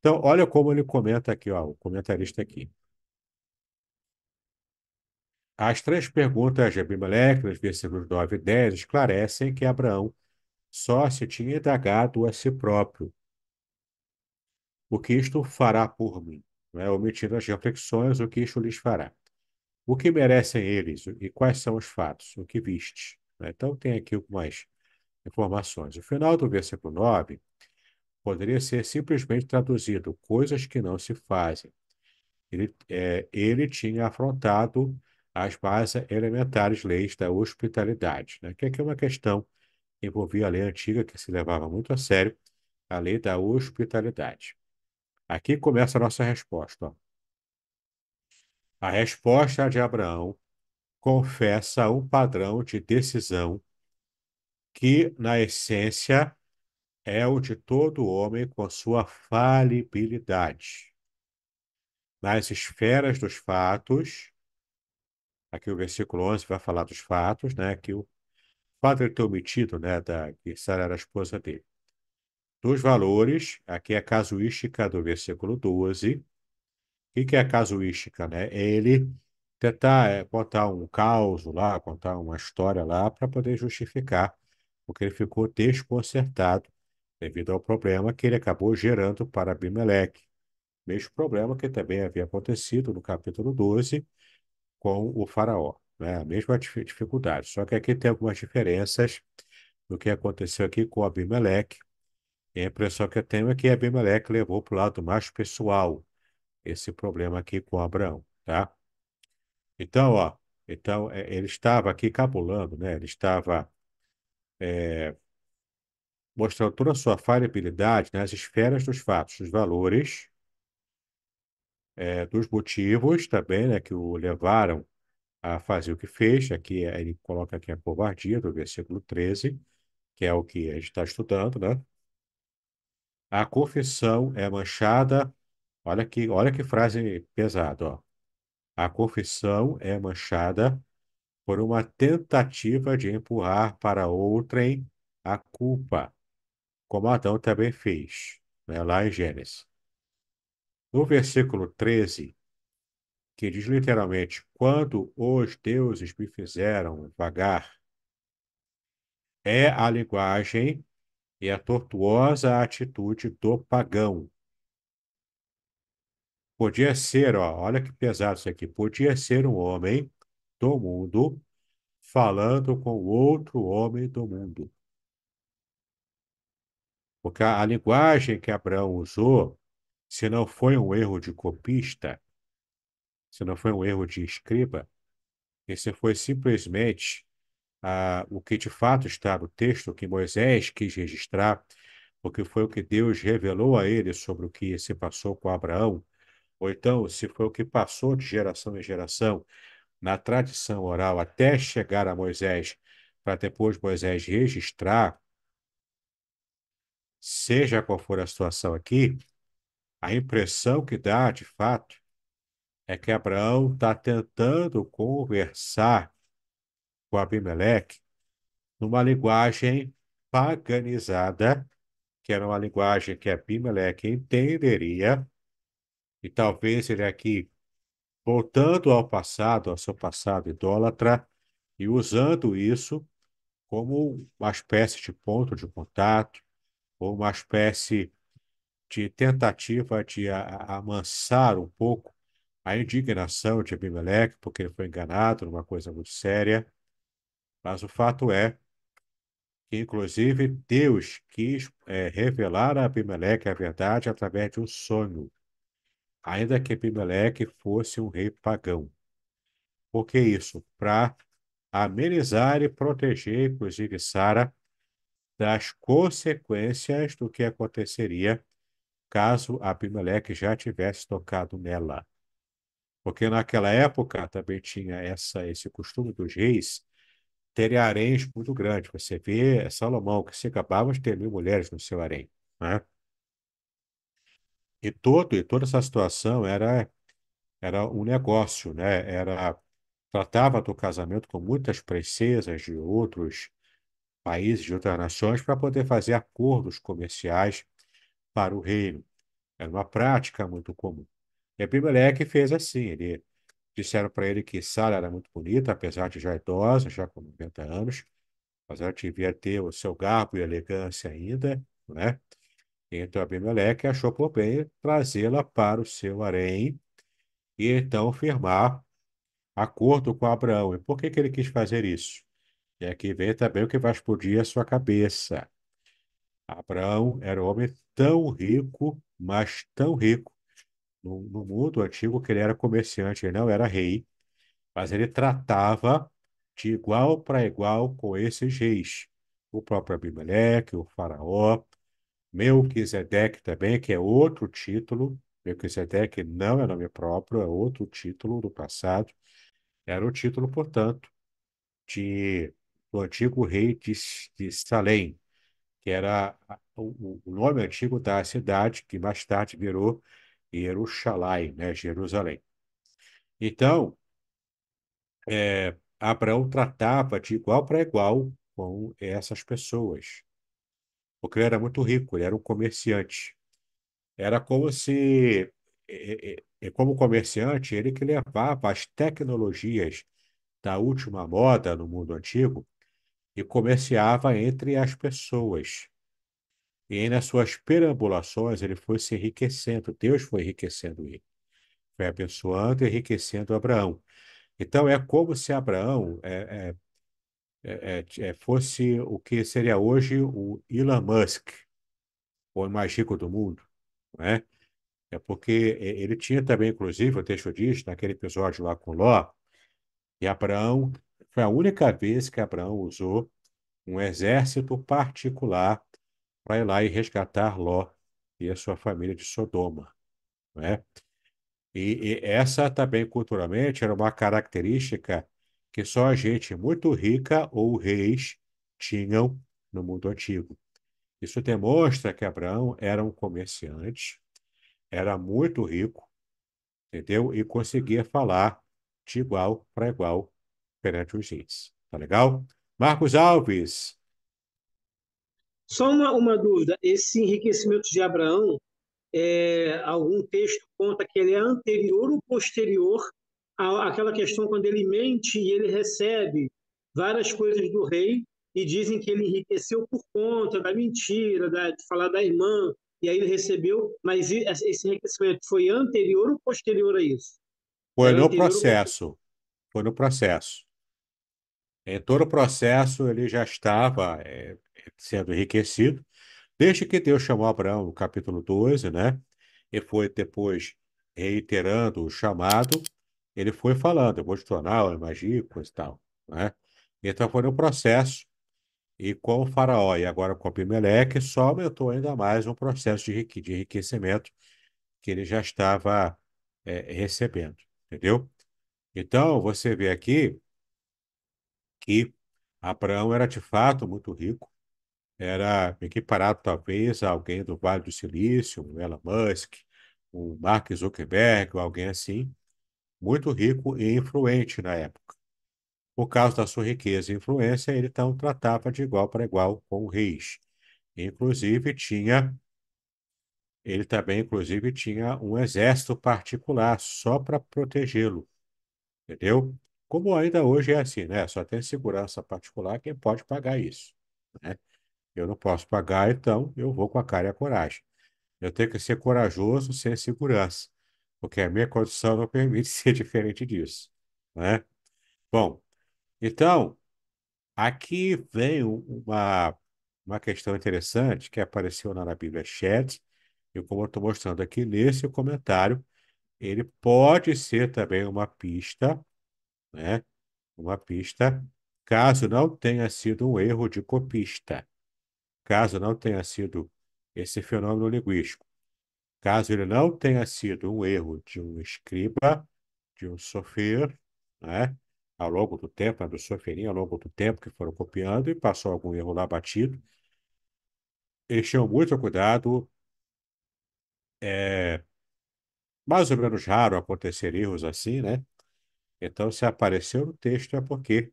S1: Então, olha como ele comenta aqui, ó, o comentarista aqui. As três perguntas de Abimeleque, nos versículos 9 e 10, esclarecem que Abraão só se tinha indagado a si próprio. O que isto fará por mim? Né? Omitindo as reflexões, o que isto lhes fará? O que merecem eles e quais são os fatos? O que viste? Né? Então, tem aqui algumas informações. O final do versículo 9 poderia ser simplesmente traduzido: coisas que não se fazem. Ele, é, ele tinha afrontado as mais elementares leis da hospitalidade, né? que aqui é uma questão que envolvia a lei antiga, que se levava muito a sério, a lei da hospitalidade. Aqui começa a nossa resposta. Ó. A resposta de Abraão confessa um padrão de decisão que, na essência, é o de todo homem com sua falibilidade. Nas esferas dos fatos, Aqui o versículo 11 vai falar dos fatos, né? Que o padre ter omitido, né? Da, que Sara era a esposa dele. Dos valores, aqui é a casuística do versículo 12. O que, que é a casuística, né? É ele tentar é, um caos lá, contar uma história lá para poder justificar, porque ele ficou desconcertado devido ao problema que ele acabou gerando para Abimeleque. Mesmo problema que também havia acontecido no capítulo 12, com o faraó. Né? A mesma dificuldade, só que aqui tem algumas diferenças do que aconteceu aqui com Abimeleque. E é a impressão que eu tenho é que Abimeleque levou para o lado mais pessoal esse problema aqui com Abraão, tá? Então, ó, então é, ele estava aqui cabulando, né? Ele estava é, mostrando toda a sua falhabilidade nas esferas dos fatos, dos valores é, dos motivos também né, que o levaram a fazer o que fez. Aqui ele coloca aqui a covardia do versículo 13, que é o que a gente está estudando, né? A confissão é manchada. Olha que, olha que frase pesada, ó. A confissão é manchada por uma tentativa de empurrar para outrem a culpa, como Adão também fez, né, lá em Gênesis. No versículo 13, que diz literalmente: Quando os deuses me fizeram vagar, é a linguagem e a tortuosa atitude do pagão. Podia ser, ó, olha que pesado isso aqui, podia ser um homem do mundo falando com outro homem do mundo. Porque a, a linguagem que Abraão usou se não foi um erro de copista, se não foi um erro de escriba, esse foi simplesmente ah, o que de fato está no texto que Moisés quis registrar, porque foi o que Deus revelou a ele sobre o que se passou com Abraão, ou então se foi o que passou de geração em geração na tradição oral até chegar a Moisés, para depois Moisés registrar, seja qual for a situação aqui, a impressão que dá, de fato, é que Abraão está tentando conversar com Abimeleque numa linguagem paganizada, que era uma linguagem que Abimeleque entenderia, e talvez ele aqui, voltando ao passado, ao seu passado idólatra, e usando isso como uma espécie de ponto de contato, ou uma espécie de tentativa de amansar um pouco a indignação de Abimeleque, porque ele foi enganado numa coisa muito séria. Mas o fato é que, inclusive, Deus quis é, revelar a Abimeleque a verdade através de um sonho, ainda que Abimeleque fosse um rei pagão. Por que isso? Para amenizar e proteger, inclusive, Sara das consequências do que aconteceria caso Abimeleque já tivesse tocado nela. Porque naquela época também tinha essa, esse costume dos reis terem haréns muito grandes. Você vê Salomão, que se acabava de ter mil mulheres no seu harém. Né? E, todo, e toda essa situação era, era um negócio, né? era tratava do casamento com muitas princesas de outros países, de outras nações, para poder fazer acordos comerciais para o reino. Era uma prática muito comum. E Abimeleque fez assim, ele disseram para ele que Sara era muito bonita, apesar de já idosa, já com 90 anos, mas ela devia ter o seu garbo e elegância ainda, né? Então Abimeleque achou por bem trazê-la para o seu harém e então firmar acordo com Abraão. E por que, que ele quis fazer isso? É e aqui vem também o que vai explodir a sua cabeça. Abraão era um homem tão rico, mas tão rico, no, no mundo antigo que ele era comerciante, ele não era rei, mas ele tratava de igual para igual com esses reis. O próprio Abimeleque, o faraó, Melquisedeque também, que é outro título. Melquisedeque não é nome próprio, é outro título do passado. Era o título, portanto, de, do antigo rei de, de Salém, que era o, o nome antigo da cidade, que mais tarde virou Jerusalém, né, Jerusalém. Então, é, Abraão tratava de igual para igual com essas pessoas, porque ele era muito rico, ele era um comerciante. Era como se, é, é, é, como comerciante, ele que levava as tecnologias da última moda no mundo antigo e comerciava entre as pessoas. E nas suas perambulações ele foi se enriquecendo, Deus foi enriquecendo ele, foi abençoando e enriquecendo Abraão. Então é como se Abraão é, é, é, é, é fosse o que seria hoje o Elon Musk, o mais rico do mundo, né? É porque é, ele tinha também, inclusive, o texto diz, naquele episódio lá com Ló, e Abraão foi a única vez que Abraão usou um exército particular para ir lá e resgatar Ló e a sua família de Sodoma. Né? E, e essa também, culturalmente, era uma característica que só a gente muito rica ou reis tinham no mundo antigo. Isso demonstra que Abraão era um comerciante, era muito rico, entendeu? E conseguia falar de igual para igual perante o GIS. Tá legal? Marcos Alves. Só uma, uma dúvida. Esse
S2: enriquecimento de Abraão, é, algum texto conta que ele é anterior ou
S1: posterior à, àquela questão quando ele mente e ele recebe várias coisas do rei e dizem que ele enriqueceu por conta da mentira, da, de falar da
S2: irmã, e aí ele recebeu, mas esse enriquecimento foi anterior ou posterior a isso?
S1: Foi Era no processo. Ou... Foi no processo. Em é, todo o processo, ele já estava é, sendo enriquecido, desde que Deus chamou Abraão no capítulo 12, né? E foi depois reiterando o chamado, ele foi falando, eu vou te tornar homens ricos e tal, né? Então foi um processo, e com o faraó e agora com Abimeleque, só aumentou ainda mais um processo de, enrique, de enriquecimento que ele já estava é, recebendo, entendeu? Então, você vê aqui que Abraão era de fato muito rico, era equiparado talvez a alguém do Vale do Silício, um Elon Musk, um Mark Zuckerberg, alguém assim, muito rico e influente na época. Por causa da sua riqueza e influência, ele então tratava de igual para igual com o reis. Inclusive tinha ele também, inclusive, tinha um exército particular só para protegê-lo, entendeu? Como ainda hoje é assim, né? Só tem segurança particular quem pode pagar isso, né? Eu não posso pagar, então eu vou com a cara e a coragem. Eu tenho que ser corajoso sem segurança, porque a minha condição não permite ser diferente disso, né? Bom, então, aqui vem uma, uma questão interessante que apareceu na Bíblia Chat, e como eu estou mostrando aqui nesse comentário, ele pode ser também uma pista né? Uma pista, caso não tenha sido um erro de copista, caso não tenha sido esse fenômeno linguístico, caso ele não tenha sido um erro de um escriba, de um sofrer né? Ao longo do tempo, do soferinho, ao longo do tempo que foram copiando e passou algum erro lá batido, eles tinham muito cuidado. É mais ou menos raro acontecer erros assim, né? Então, se apareceu no texto é porque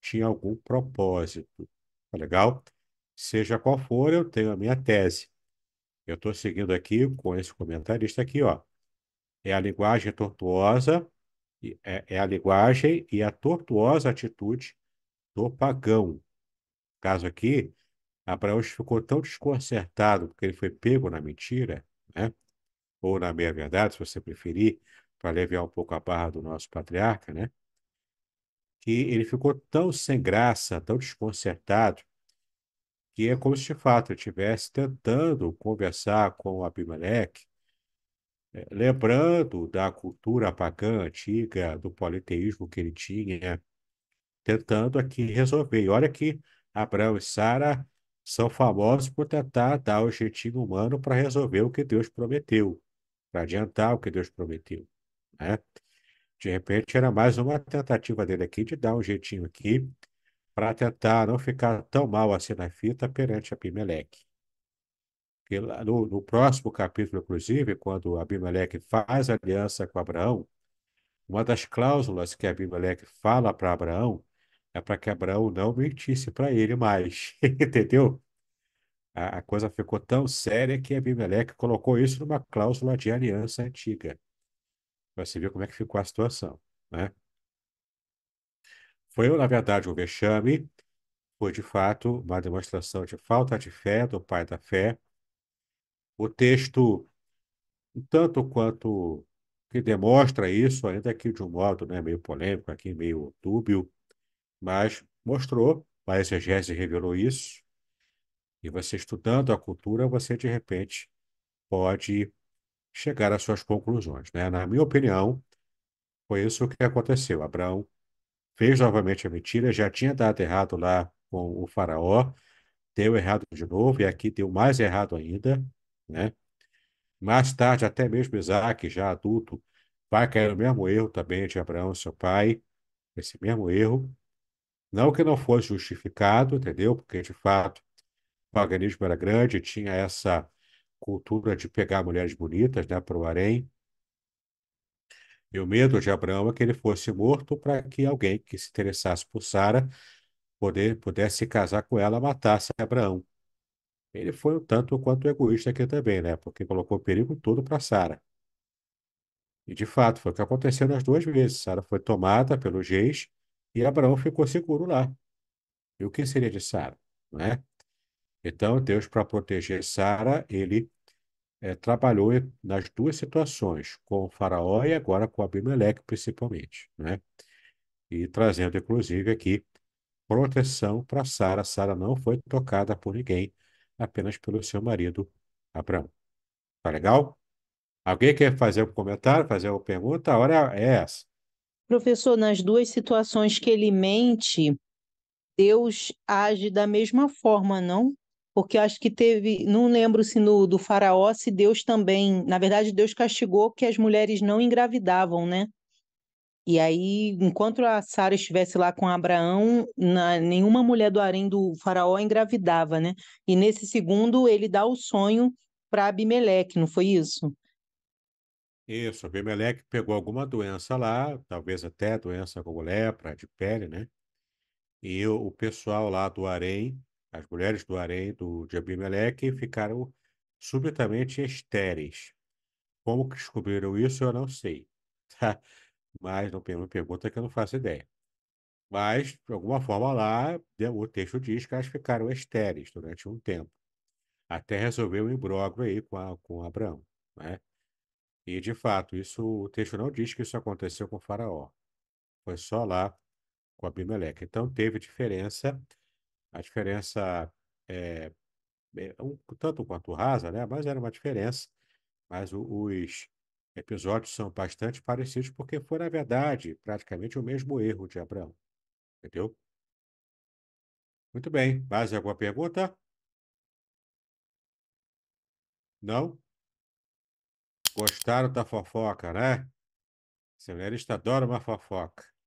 S1: tinha algum propósito. Tá legal? Seja qual for, eu tenho a minha tese. Eu estou seguindo aqui com esse comentarista aqui, ó. É a linguagem tortuosa, é, é a linguagem e a tortuosa atitude do pagão. Caso aqui, Abraão ficou tão desconcertado porque ele foi pego na mentira, né? ou na meia-verdade, se você preferir, para aliviar um pouco a barra do nosso patriarca, né? Que ele ficou tão sem graça, tão desconcertado, que é como se de fato estivesse tentando conversar com Abimeleque, eh, lembrando da cultura pagã antiga, do politeísmo que ele tinha, tentando aqui resolver. E olha que Abraão e Sara são famosos por tentar dar o jeitinho humano para resolver o que Deus prometeu, para adiantar o que Deus prometeu. Né? De repente, era mais uma tentativa dele aqui de dar um jeitinho aqui para tentar não ficar tão mal assim na fita perante Abimeleque. E no, no próximo capítulo, inclusive, quando Abimeleque faz aliança com Abraão, uma das cláusulas que Abimeleque fala para Abraão é para que Abraão não mentisse para ele mais, entendeu? a coisa ficou tão séria que Abimeleque colocou isso numa cláusula de aliança antiga. Para você ver como é que ficou a situação, né? Foi, na verdade, um vexame, foi, de fato, uma demonstração de falta de fé do pai da fé. O texto, tanto quanto que demonstra isso, ainda que de um modo né, meio polêmico, aqui meio dúbio, mas mostrou, a exegese revelou isso, e você estudando a cultura, você de repente pode chegar às suas conclusões. Né? Na minha opinião, foi isso que aconteceu. Abraão fez novamente a mentira, já tinha dado errado lá com o faraó, deu errado de novo, e aqui deu mais errado ainda. Né? Mais tarde, até mesmo Isaac, já adulto, vai cair no mesmo erro também de Abraão, seu pai, esse mesmo erro. Não que não fosse justificado, entendeu? Porque, de fato, o paganismo era grande, tinha essa cultura de pegar mulheres bonitas né, para o harém. E o medo de Abraão é que ele fosse morto para que alguém que se interessasse por Sara poder, pudesse se casar com ela matasse Abraão. Ele foi um tanto quanto egoísta aqui também, né? Porque colocou o perigo todo para Sara. E de fato, foi o que aconteceu nas duas vezes. Sara foi tomada pelo Geis e Abraão ficou seguro lá. E o que seria de Sara, não é? Então, Deus, para proteger Sara, ele é, trabalhou nas duas situações, com o faraó e agora com Abimeleque, principalmente, né? E trazendo, inclusive, aqui proteção para Sara. Sara não foi tocada por ninguém, apenas pelo seu marido, Abraão. Tá legal? Alguém quer fazer um comentário, fazer uma pergunta? A hora é essa.
S2: Professor, nas duas situações que ele mente, Deus age da mesma forma, não? porque eu acho que teve, não lembro se no do faraó se Deus também, na verdade Deus castigou que as mulheres não engravidavam, né? E aí, enquanto a Sara estivesse lá com Abraão, na, nenhuma mulher do harém do faraó engravidava, né? E nesse segundo ele dá o sonho para Abimeleque, não foi isso?
S1: Isso, Abimeleque pegou alguma doença lá, talvez até doença como lepra, de pele, né? E o, o pessoal lá do harém as mulheres do harém do, de Abimeleque ficaram subitamente estéreis. Como que descobriram isso, eu não sei. Tá? Mas não me pergunta que eu não faço ideia. Mas, de alguma forma, lá o texto diz que elas ficaram estéreis durante um tempo. Até resolver o um imbróglio aí com, a, com Abraão. Né? E, de fato, isso o texto não diz que isso aconteceu com Faraó. Foi só lá com Abimeleque. Então, teve diferença a diferença eh, é, é, um, tanto quanto rasa, né? Mas era uma diferença. Mas o, os episódios são bastante parecidos porque foi, na verdade, praticamente o mesmo erro de Abraão. Entendeu? Muito bem. Mais alguma pergunta? Não? Gostaram da fofoca, né? Seminarista adora uma fofoca.